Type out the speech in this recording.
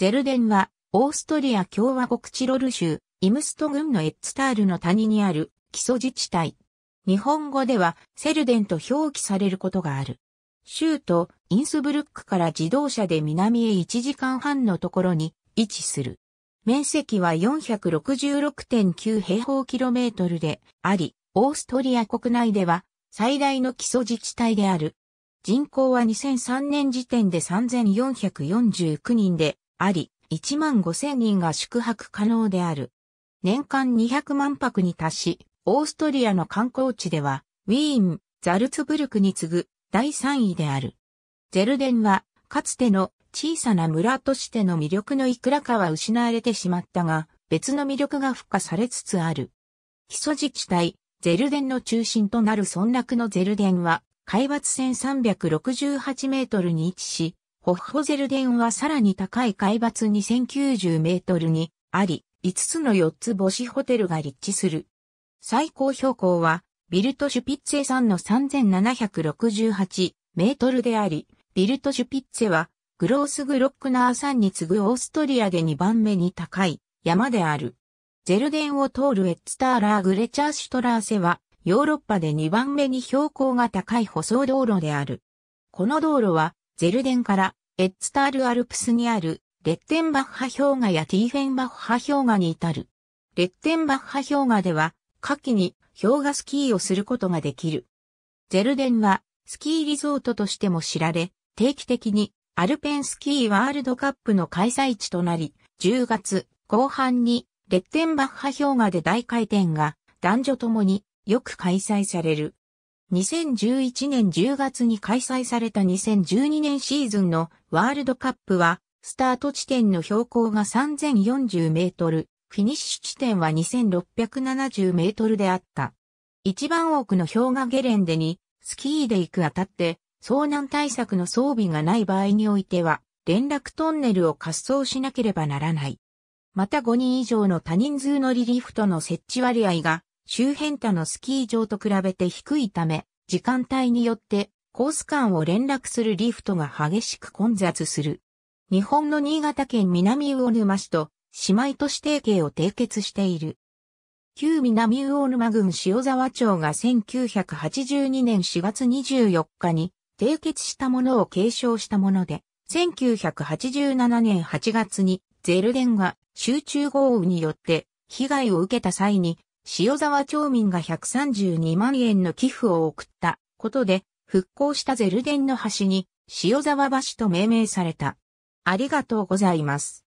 ゼルデンは、オーストリア共和国チロル州、イムスト郡のエッツタールの谷にある基礎自治体。日本語では、セルデンと表記されることがある。州都、インスブルックから自動車で南へ1時間半のところに位置する。面積は466.9平方キロメートルであり、オーストリア国内では最大の基礎自治体である。人口は2003年時点で3449人で、あり、1万5千人が宿泊可能である。年間200万泊に達し、オーストリアの観光地では、ウィーン、ザルツブルクに次ぐ第3位である。ゼルデンは、かつての小さな村としての魅力のいくらかは失われてしまったが、別の魅力が付加されつつある。基礎自治体、ゼルデンの中心となる村落のゼルデンは、海抜1368メートルに位置し、ホッホゼルデンはさらに高い海抜2090メートルにあり、5つの4つ星ホテルが立地する。最高標高は、ビルトシュピッツェ山の3768メートルであり、ビルトシュピッツェは、グロースグロックナー山に次ぐオーストリアで2番目に高い山である。ゼルデンを通るエッツターラーグレチャーシュトラーセは、ヨーロッパで2番目に標高が高い舗装道路である。この道路は、ゼルデンからエッツタールアルプスにあるレッテンバッハ氷河やティーフェンバッハ氷河に至る。レッテンバッハ氷河では、夏季に氷河スキーをすることができる。ゼルデンはスキーリゾートとしても知られ、定期的にアルペンスキーワールドカップの開催地となり、10月後半にレッテンバッハ氷河で大回転が男女ともによく開催される。2011年10月に開催された2012年シーズンのワールドカップは、スタート地点の標高が3040メートル、フィニッシュ地点は2670メートルであった。一番多くの氷河ゲレンデに、スキーで行くあたって、遭難対策の装備がない場合においては、連絡トンネルを滑走しなければならない。また5人以上の多人数のリリフトの設置割合が周辺他のスキー場と比べて低いため、時間帯によってコース間を連絡するリフトが激しく混雑する。日本の新潟県南魚沼市と姉妹都市提携を締結している。旧南魚沼郡塩沢町が1982年4月24日に締結したものを継承したもので、1987年8月にゼルデンが集中豪雨によって被害を受けた際に塩沢町民が132万円の寄付を送ったことで、復興したゼルデンの橋に、塩沢橋と命名された。ありがとうございます。